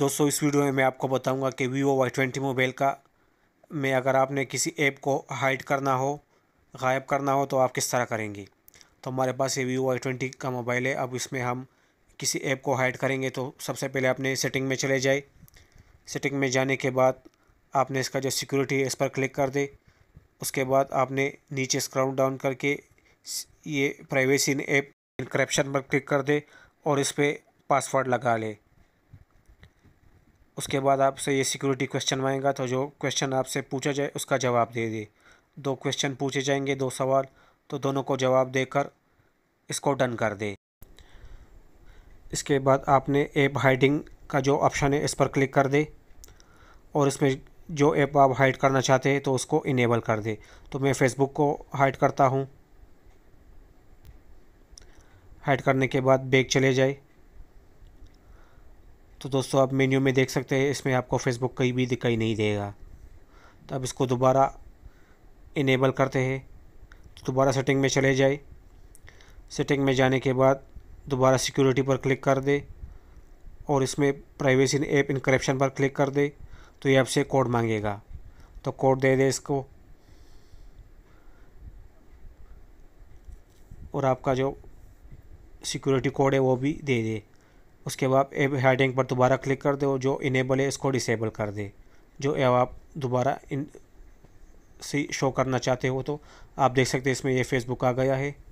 दोस्तों इस वीडियो में मैं आपको बताऊंगा कि वीवो वाई ट्वेंटी मोबाइल का में अगर आपने किसी ऐप को हाइड करना हो गायब करना हो तो आप किस तरह करेंगे तो हमारे पास ये वीवो वाई ट्वेंटी का मोबाइल है अब इसमें हम किसी ऐप को हाइड करेंगे तो सबसे पहले आपने सेटिंग में चले जाए सेटिंग में जाने के बाद आपने इसका जो सिक्योरिटी है इस पर क्लिक कर दे उसके बाद आपने नीचे स्क्रॉल डाउन करके ये प्राइवेसी ऐप इंक्रप्शन पर क्लिक कर दे और इस पर पासवर्ड लगा ले उसके बाद आपसे ये सिक्योरिटी क्वेश्चन आएगा तो जो क्वेश्चन आपसे पूछा जाए उसका जवाब दे दे दो क्वेश्चन पूछे जाएंगे दो सवाल तो दोनों को जवाब देकर इसको डन कर दे इसके बाद आपने ऐप हाइडिंग का जो ऑप्शन है इस पर क्लिक कर दे और इसमें जो ऐप आप हाइड करना चाहते हैं तो उसको इनेबल कर दे तो मैं फेसबुक को हाइड करता हूँ हाइड करने के बाद बैग चले जाए तो दोस्तों आप मेन्यू में देख सकते हैं इसमें आपको फेसबुक कहीं भी दिखाई नहीं देगा तो अब इसको दोबारा इनेबल करते हैं तो दोबारा सेटिंग में चले जाए सेटिंग में जाने के बाद दोबारा सिक्योरिटी पर क्लिक कर दे और इसमें प्राइवेसी इन ऐप इनक्रप्शन पर क्लिक कर दे तो ये आपसे कोड मांगेगा तो कोड दे दे इसको और आपका जो सिक्योरिटी कोड है वो भी दे दे उसके बाद एप हेडिंग पर दोबारा क्लिक कर दो जो इनेबल है इसको डिसेबल कर दे जो एप आप दोबारा इन सी शो करना चाहते हो तो आप देख सकते हैं इसमें ये फेसबुक आ गया है